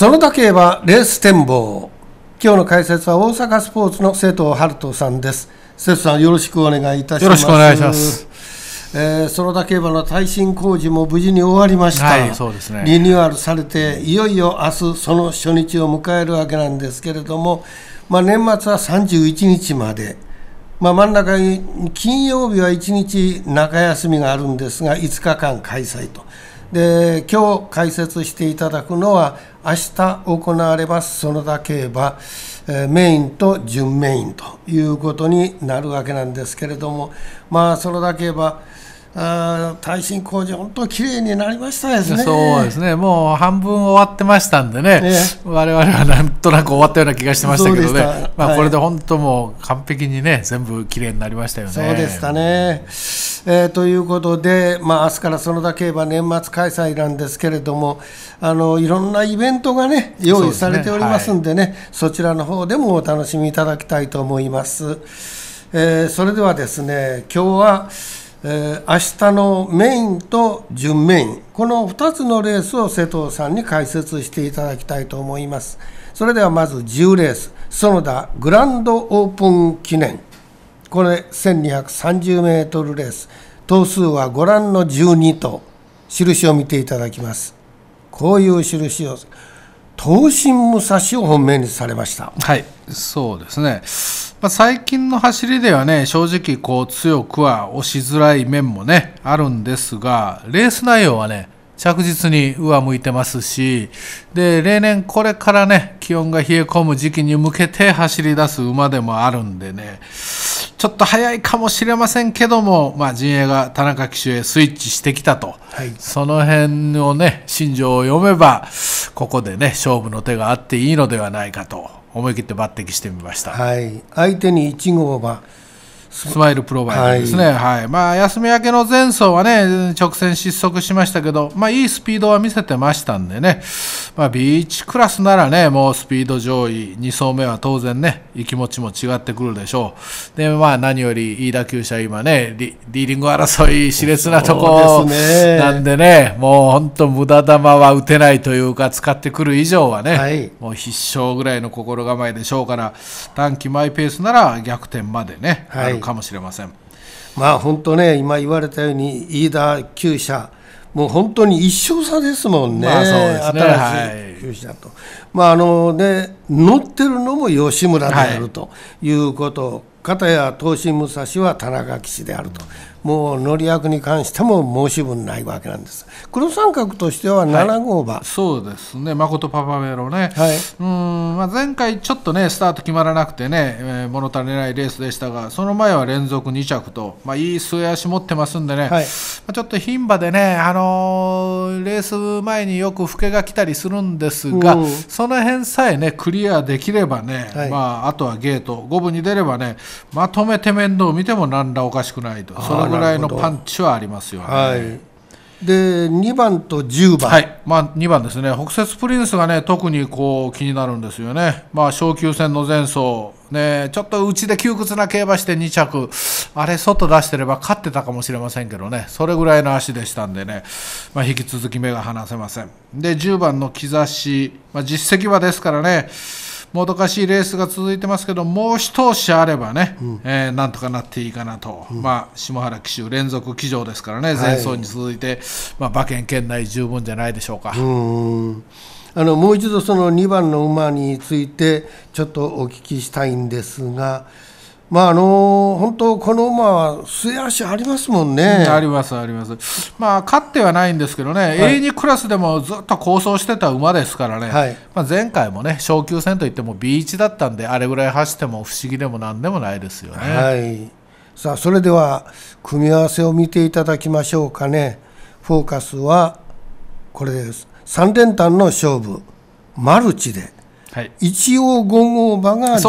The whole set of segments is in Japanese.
そのだけはレース展望今日の解説は大阪スポーツの瀬藤春人さんです瀬戸さんよろしくお願いいたしますよろしくお願いしますえー、そのだけ馬の耐震工事も無事に終わりました、はいね、リニューアルされていよいよ明日その初日を迎えるわけなんですけれども、まあ、年末は31日まで、まあ、真ん中に金曜日は1日中休みがあるんですが5日間開催とで今日解説していただくのは明日行われますそのだ競馬、えー、メインと準メインということになるわけなんですけれどもまあその他競馬あ耐震工事、本当綺麗になりましたですね。そうですね。もう半分終わってましたんでね。ね我々はなんとなく終わったような気がしてましたけどね。まあ、これで本当もう完璧にね、全部綺麗になりましたよね。そうでしたね。えー、ということで、まあ明日からそのだけ競年末開催なんですけれども、あのいろんなイベントがね用意されておりますんでね、そ、ねはい、ちらの方でもお楽しみいただきたいと思います。えー、それではですね、今日は。えー、明日のメインと準メインこの2つのレースを瀬戸さんに解説していただきたいと思いますそれではまず10レース園田グランドオープン記念これ 1230m レース頭数はご覧の12と印を見ていただきますこういう印を東進武蔵を本命にされましたはいそうですね、まあ、最近の走りではね正直こう強くは押しづらい面もねあるんですがレース内容はね着実に上向いてますしで例年これからね気温が冷え込む時期に向けて走り出す馬でもあるんでねちょっと早いかもしれませんけども、まあ、陣営が田中騎手へスイッチしてきたと、はい、その辺をね、心情を読めば、ここでね、勝負の手があっていいのではないかと、思い切って抜擢してみました。はい、相手に1号馬スマイルプロバイダーですね、はい、はい、まあ、休み明けの前走はね、直線失速しましたけど、まあ、いいスピードは見せてましたんでね、まあ、ビーチクラスならね、もうスピード上位、2走目は当然ね、気持ちも違ってくるでしょう。で、まあ、何より、飯田厩舎、今ねリ、リーディング争い、熾烈なとこなんでね、うでねもう本当、無駄球は打てないというか、使ってくる以上はね、はい、もう必勝ぐらいの心構えでしょうから、短期マイペースなら逆転までね、はい、あるかもしれません。まあ、本当ね、今言われたように、飯田厩舎、もう本当に一生差ですもんね、まあ、そうですね新しい球種だと、はい、まああのね、乗ってるのも吉村であるということ、はい、片や東進武蔵は田中騎士であると、もう乗り役に関しても申し分ないわけなんです黒三角としては7号馬、はい、そうですね誠パパベロね、はい、うん、まあ、前回ちょっとねスタート決まらなくてね、えー、物足りないレースでしたがその前は連続2着と、まあ、いい末脚持ってますんでね、はい、まあ、ちょっと牝馬でね、あのー、レース前によく老けが来たりするんですが、うん、その辺さえねクリアできればね、はい、まあ、あとはゲート五分に出ればねまとめて面倒見ても何らおかしくないと。ぐらいのパンチはありますよね。はいで2番と10番、はいまあ、2番ですね、北摂プリンスがね特にこう気になるんですよね、まあ、昇級戦の前走、ね、ちょっとうちで窮屈な競馬して2着、あれ、外出してれば勝ってたかもしれませんけどね、それぐらいの足でしたんでね、まあ、引き続き目が離せません。で10番の兆し、まあ、実績はですからね、もどかしいレースが続いてますけどもう一押しあればね、うん、えー、なんとかなっていいかなと、うん、まあ、下原騎手連続騎乗ですからね前走に続いて、はい、まあ、馬券圏内十分じゃないでしょうか。うあのもう一度その2番の馬についてちょっとお聞きしたいんですが。まああの本当、この馬は末足ありますもんね。ありますあります、まあ、勝ってはないんですけどね、はい、永遠にクラスでもずっと構想してた馬ですからね、はい、まあ、前回もね、昇級戦といっても B1 だったんで、あれぐらい走っても不思議でもなんでもないですよね。はい、さあそれでは、組み合わせを見ていただきましょうかね、フォーカスはこれです、3連単の勝負、マルチで。はい、一応5号馬が軸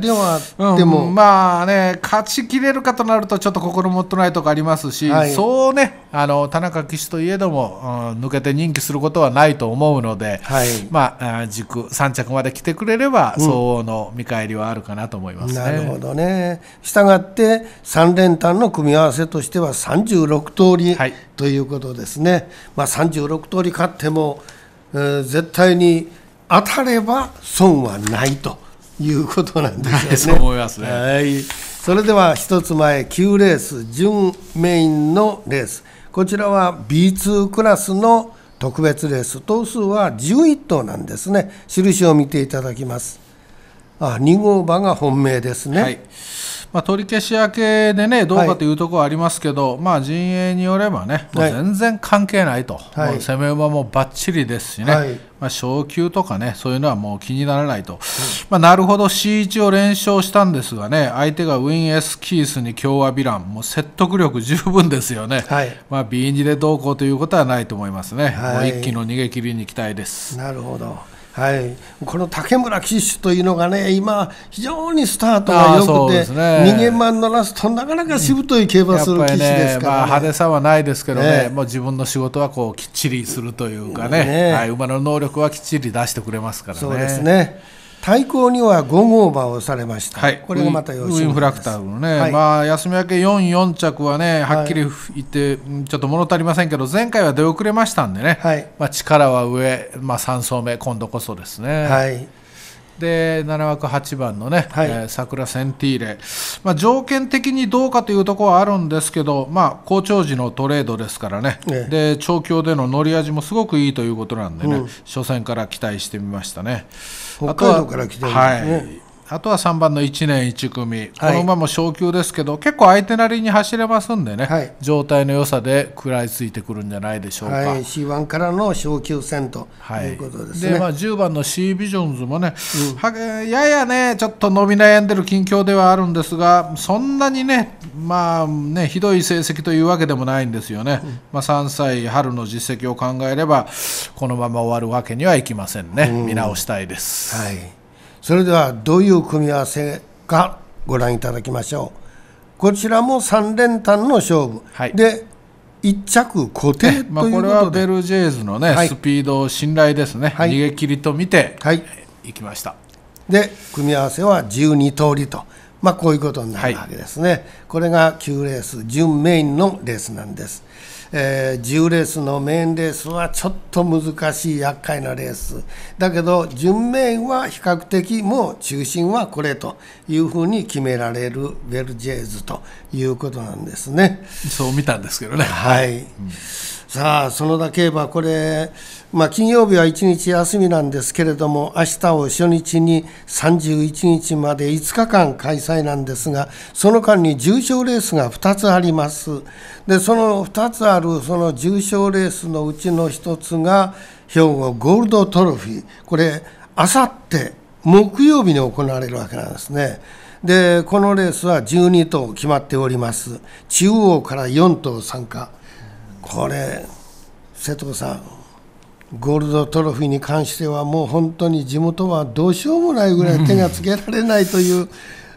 ではあっも、うん、まあね勝ちきれるかとなるとちょっと心もとないとこありますし、はい、そうねあの田中騎手といえども、うん、抜けて人気することはないと思うので、はい、まあ軸3着まで来てくれれば、うん、相応の見返りはあるかなと思います、ね、なるほどね。したがって3連単の組み合わせとしては36通り、はい、ということですね。まあ36通り勝っても、えー、絶対に当たれば損はないということなんですよね。は い、ねはい、それでは1つ前9レース準メインのレースこちらは B2 クラスの特別レース頭数は11頭なんですね印を見ていただきます。あ2号馬が本命ですね。はいまあ、取り消し明けでねどうかというところはありますけど、はい、まあ、陣営によればね、もう全然関係ないと、はい、攻め馬もばっちりですしね、はい、まあ、昇級とかね、そういうのはもう気にならないと、まあ、なるほど C1 を連勝したんですがね、相手がウィン・エス・キースに共和ヴィラン、もう説得力十分ですよね、はいまあ、B2 でどうこうということはないと思いますね、もう一気の逃げ切りに期待です。なるほどはい、この竹村騎手というのがね、今、非常にスタートがよくて、ね、人間版のラスト、なかなかしぶとい競馬する騎手ですからね、ねまあ、派手さはないですけどね、ねもう自分の仕事はこうきっちりするというかね、はい、馬の能力はきっちり出してくれますからね。そうですね対抗には5号馬をされました、はい、これがまたウィンフラクターのね、はい、まあ、休み明け4、4着はね、はっきり言って、はい、ちょっと物足りませんけど、前回は出遅れましたんでね、はいまあ、力は上、まあ、3走目、今度こそですね。はいで7枠8番のね、はいえー、桜センティーレ、まあ、条件的にどうかというところはあるんですけど、まあ、好調時のトレードですからね、ねで調教での乗り味もすごくいいということなんでね、うん、初戦から期待してみましたね。北海道から来てるんですね、はいあとは3番の1年1組、この馬も昇級ですけど、結構相手なりに走れますんでね、はい、状態の良さで食らいついてくるんじゃないでしょうか、はい、C1 からの昇級戦ということですね、はい、でまあ、10番の C ビジョンズもね、うん、ややね、ちょっと伸び悩んでる近況ではあるんですが、そんなにね、まあね、ひどい成績というわけでもないんですよね、うん、まあ、3歳春の実績を考えれば、このまま終わるわけにはいきませんね、うん、見直したいです。はいそれではどういう組み合わせかご覧いただきましょうこちらも3連単の勝負、はい、で1着固定まあ、これはベルジェイズのね、はい、スピード信頼ですね、はい、逃げ切りと見て、はい、いきましたで組み合わせは12通りと、まあ、こういうことになるわけですね、これが9レース準メインのレースなんです。えー、10レースのメインレースはちょっと難しい厄介なレースだけど順面は比較的もう中心はこれというふうに決められるベルジェイズということなんですねそう見たんですけどねはい、うんさあ、園田競馬、これ、まあ、金曜日は1日休みなんですけれども、明日を初日に31日まで5日間開催なんですが、その間に重賞レースが2つあります。で、その2つあるその重賞レースのうちの1つが、兵庫ゴールドトロフィー、これ、あさって木曜日に行われるわけなんですね。で、このレースは12頭決まっております。中央から4頭参加。これ、瀬戸さん、ゴールドトロフィーに関しては、もう本当に地元はどうしようもないぐらい手がつけられないという。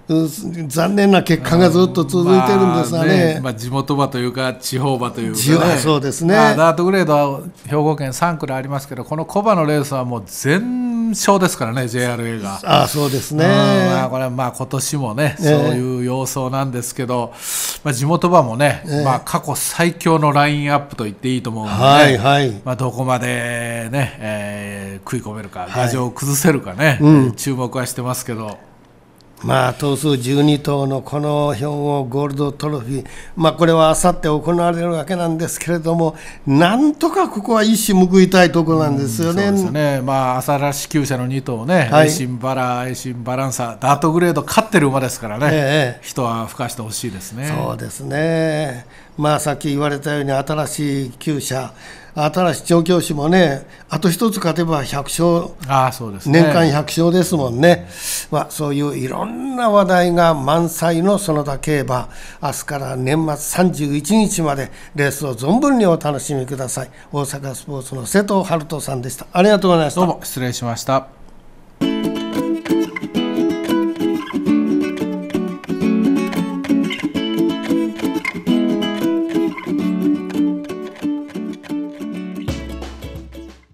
残念な結果がずっと続いてるんですがねまあね、まあ地元場というか地方場というか、ね、そうですね、まあ、ダートグレードは兵庫県3区でありますけどこのコバのレースはもう全勝ですからね JRA があそうですね、まあ、これはまあ今年もね、そういう様相なんですけど、まあ、地元馬もね、えー、まあ、過去最強のラインアップと言っていいと思うので、ね、はいはいまあ、どこまでね、ねえー、食い込めるか、牙城を崩せるかね、はいうん、注目はしてますけど。まあ、頭数12頭のこの標語ゴールドトロフィー、まあ、これはあさって行われるわけなんですけれども、なんとかここは一矢報いたいところなんですよね。うそうですね、まあ、朝らし厩舎の2頭ね、はい、エシンバラ、エシンバランサ、ダートグレード、勝ってる馬ですからね、ええ、人はふかしてほしいですね。そうですねまあ、さっき言われたように新しい厩舎新しい調教師もね、あと一つ勝てば100勝、あそうです、ね、年間100勝ですもんね、まあ、そういういろんな話題が満載の園田競馬、明日から年末31日まで、レースを存分にお楽しみください。大阪スポーツの瀬戸春人さんでした。ありがとうございました。どうも失礼しました。